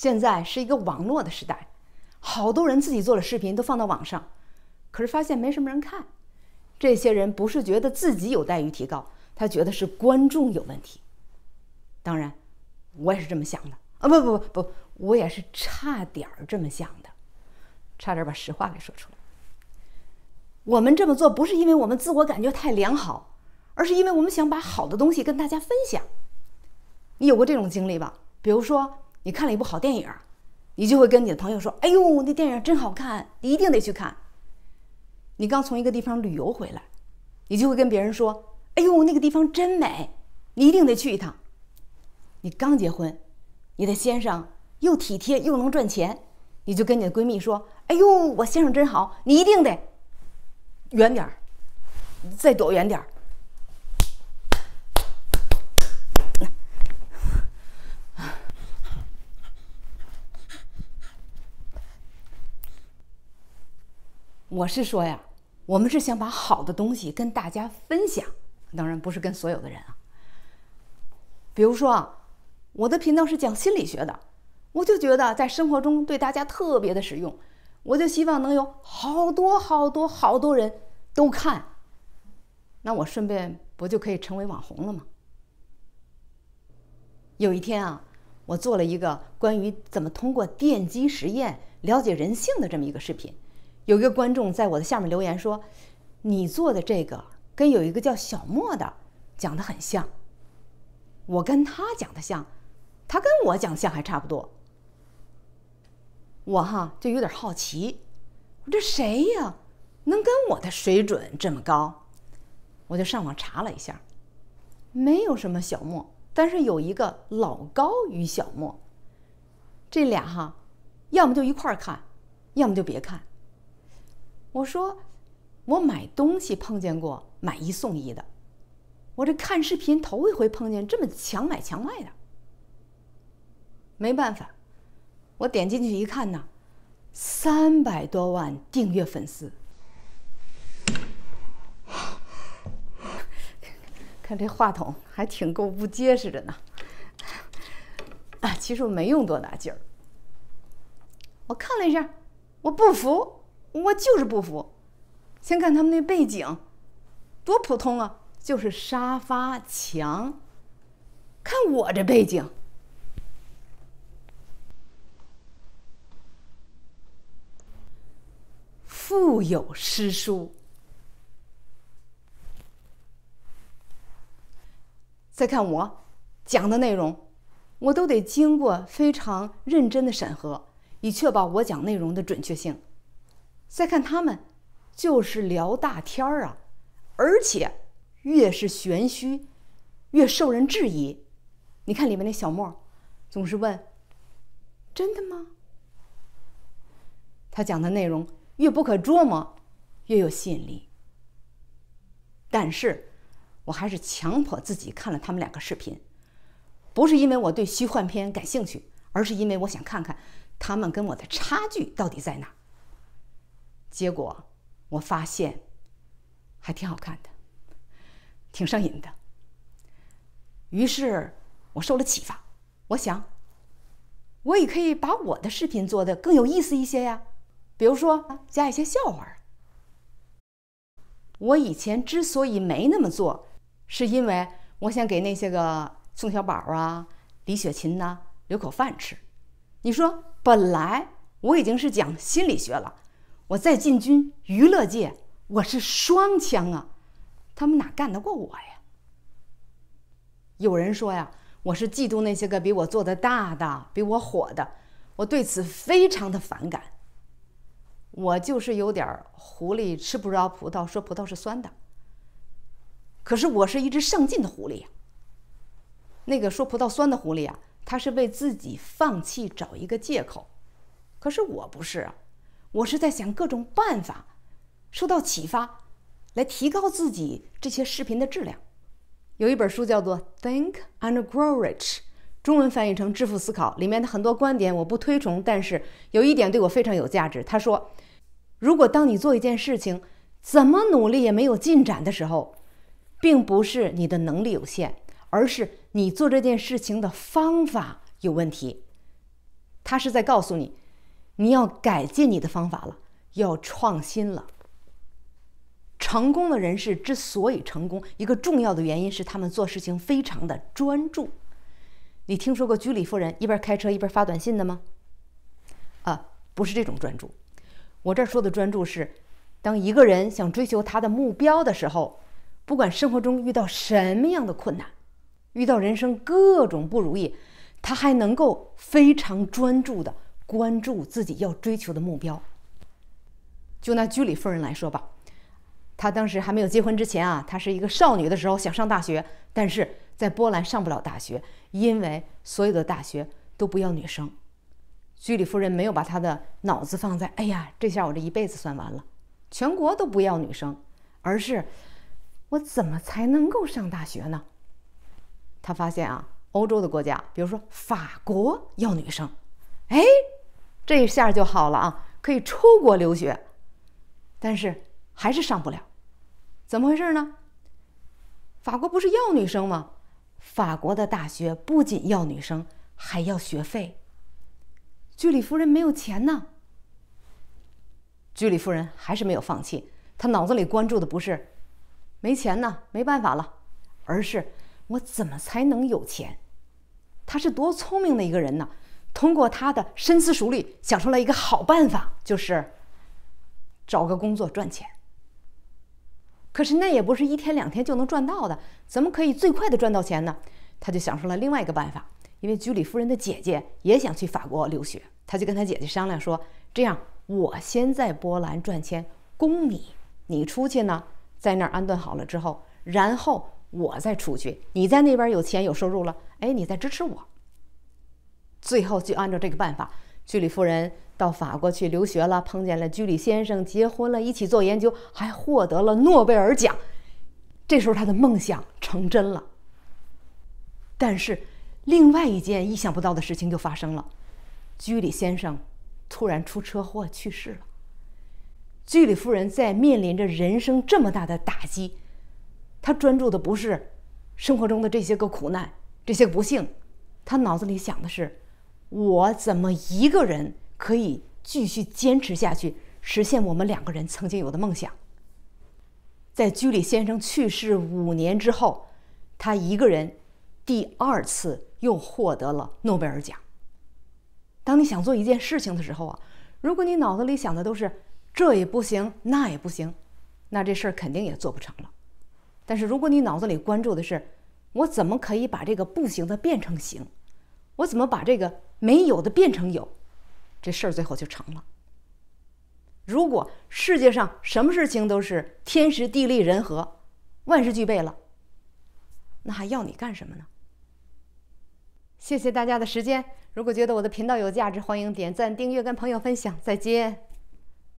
现在是一个网络的时代，好多人自己做的视频都放到网上，可是发现没什么人看。这些人不是觉得自己有待于提高，他觉得是观众有问题。当然，我也是这么想的啊！不不不不，我也是差点儿这么想的，差点把实话给说出来。我们这么做不是因为我们自我感觉太良好，而是因为我们想把好的东西跟大家分享。你有过这种经历吧？比如说。你看了一部好电影，你就会跟你的朋友说：“哎呦，那电影真好看，你一定得去看。”你刚从一个地方旅游回来，你就会跟别人说：“哎呦，那个地方真美，你一定得去一趟。”你刚结婚，你的先生又体贴又能赚钱，你就跟你的闺蜜说：“哎呦，我先生真好，你一定得远点儿，再躲远点儿。”我是说呀，我们是想把好的东西跟大家分享，当然不是跟所有的人啊。比如说，啊，我的频道是讲心理学的，我就觉得在生活中对大家特别的实用，我就希望能有好多好多好多人都看，那我顺便不就可以成为网红了吗？有一天啊，我做了一个关于怎么通过电击实验了解人性的这么一个视频。有一个观众在我的下面留言说：“你做的这个跟有一个叫小莫的讲的很像，我跟他讲的像，他跟我讲像还差不多。”我哈就有点好奇，我这谁呀，能跟我的水准这么高？我就上网查了一下，没有什么小莫，但是有一个老高与小莫，这俩哈，要么就一块儿看，要么就别看。我说，我买东西碰见过买一送一的，我这看视频头一回碰见这么强买强卖的，没办法，我点进去一看呢，三百多万订阅粉丝，看这话筒还挺够不结实的呢，啊，其实我没用多大劲儿，我看了一下，我不服。我就是不服。先看他们那背景，多普通啊，就是沙发墙。看我这背景，腹有诗书。再看我讲的内容，我都得经过非常认真的审核，以确保我讲内容的准确性。再看他们，就是聊大天儿啊，而且越是玄虚，越受人质疑。你看里面那小莫，总是问：“真的吗？”他讲的内容越不可捉摸，越有吸引力。但是，我还是强迫自己看了他们两个视频，不是因为我对虚幻片感兴趣，而是因为我想看看他们跟我的差距到底在哪。结果我发现还挺好看的，挺上瘾的。于是我受了启发，我想我也可以把我的视频做的更有意思一些呀。比如说加一些笑话。我以前之所以没那么做，是因为我想给那些个宋小宝啊、李雪琴呐留口饭吃。你说，本来我已经是讲心理学了。我在进军娱乐界，我是双枪啊，他们哪干得过我呀？有人说呀，我是嫉妒那些个比我做的大的、比我火的，我对此非常的反感。我就是有点狐狸，吃不着葡萄说葡萄是酸的。可是我是一只上进的狐狸呀。那个说葡萄酸的狐狸啊，他是为自己放弃找一个借口，可是我不是。啊。我是在想各种办法，受到启发，来提高自己这些视频的质量。有一本书叫做《Think and Grow Rich》，中文翻译成《致富思考》，里面的很多观点我不推崇，但是有一点对我非常有价值。他说：“如果当你做一件事情，怎么努力也没有进展的时候，并不是你的能力有限，而是你做这件事情的方法有问题。”他是在告诉你。你要改进你的方法了，要创新了。成功的人士之所以成功，一个重要的原因是他们做事情非常的专注。你听说过居里夫人一边开车一边发短信的吗？啊，不是这种专注。我这说的专注是，当一个人想追求他的目标的时候，不管生活中遇到什么样的困难，遇到人生各种不如意，他还能够非常专注的。关注自己要追求的目标。就拿居里夫人来说吧，她当时还没有结婚之前啊，她是一个少女的时候，想上大学，但是在波兰上不了大学，因为所有的大学都不要女生。居里夫人没有把她的脑子放在“哎呀，这下我这一辈子算完了，全国都不要女生”，而是我怎么才能够上大学呢？她发现啊，欧洲的国家，比如说法国要女生，哎。这一下就好了啊，可以出国留学，但是还是上不了，怎么回事呢？法国不是要女生吗？法国的大学不仅要女生，还要学费。居里夫人没有钱呢，居里夫人还是没有放弃。她脑子里关注的不是没钱呢，没办法了，而是我怎么才能有钱？她是多聪明的一个人呢！通过他的深思熟虑，想出了一个好办法，就是找个工作赚钱。可是那也不是一天两天就能赚到的，怎么可以最快的赚到钱呢？他就想出了另外一个办法，因为居里夫人的姐姐也想去法国留学，他就跟他姐姐商量说：“这样，我先在波兰赚钱供你，你出去呢，在那儿安顿好了之后，然后我再出去，你在那边有钱有收入了，哎，你再支持我。”最后就按照这个办法，居里夫人到法国去留学了，碰见了居里先生，结婚了，一起做研究，还获得了诺贝尔奖。这时候他的梦想成真了。但是，另外一件意想不到的事情就发生了：居里先生突然出车祸去世了。居里夫人在面临着人生这么大的打击，她专注的不是生活中的这些个苦难、这些个不幸，她脑子里想的是。我怎么一个人可以继续坚持下去，实现我们两个人曾经有的梦想？在居里先生去世五年之后，他一个人第二次又获得了诺贝尔奖。当你想做一件事情的时候啊，如果你脑子里想的都是这也不行，那也不行，那这事儿肯定也做不成了。但是如果你脑子里关注的是我怎么可以把这个不行的变成行，我怎么把这个？没有的变成有，这事儿最后就成了。如果世界上什么事情都是天时地利人和，万事俱备了，那还要你干什么呢？谢谢大家的时间。如果觉得我的频道有价值，欢迎点赞、订阅、跟朋友分享。再见。